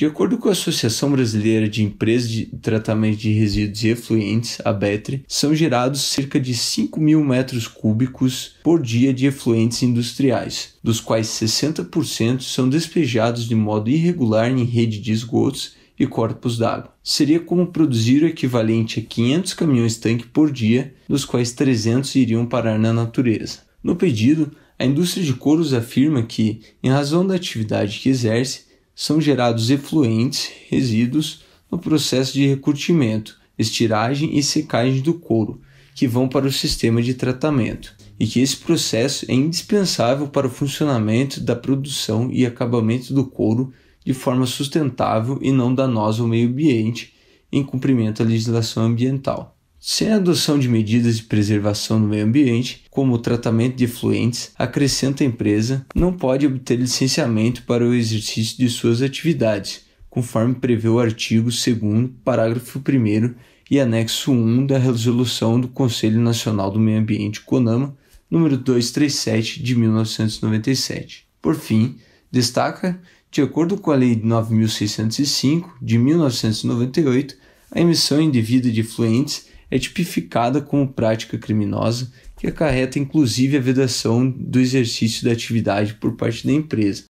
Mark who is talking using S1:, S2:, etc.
S1: De acordo com a Associação Brasileira de Empresas de Tratamento de Resíduos e Efluentes, ABETRE, são gerados cerca de 5 mil metros cúbicos por dia de efluentes industriais, dos quais 60% são despejados de modo irregular em rede de esgotos e corpos d'água. Seria como produzir o equivalente a 500 caminhões tanque por dia, dos quais 300 iriam parar na natureza. No pedido, a indústria de couros afirma que, em razão da atividade que exerce, são gerados efluentes, resíduos, no processo de recurtimento, estiragem e secagem do couro, que vão para o sistema de tratamento, e que esse processo é indispensável para o funcionamento da produção e acabamento do couro de forma sustentável e não danosa ao meio ambiente, em cumprimento à legislação ambiental. Sem a adoção de medidas de preservação do meio ambiente, como o tratamento de efluentes, acrescenta a empresa não pode obter licenciamento para o exercício de suas atividades, conforme prevê o artigo 2 parágrafo 1 e anexo 1 da resolução do Conselho Nacional do Meio Ambiente, CONAMA, número 237 de 1997. Por fim, destaca, de acordo com a Lei 9605 de 1998, a emissão indevida de efluentes é tipificada como prática criminosa que acarreta inclusive a vedação do exercício da atividade por parte da empresa,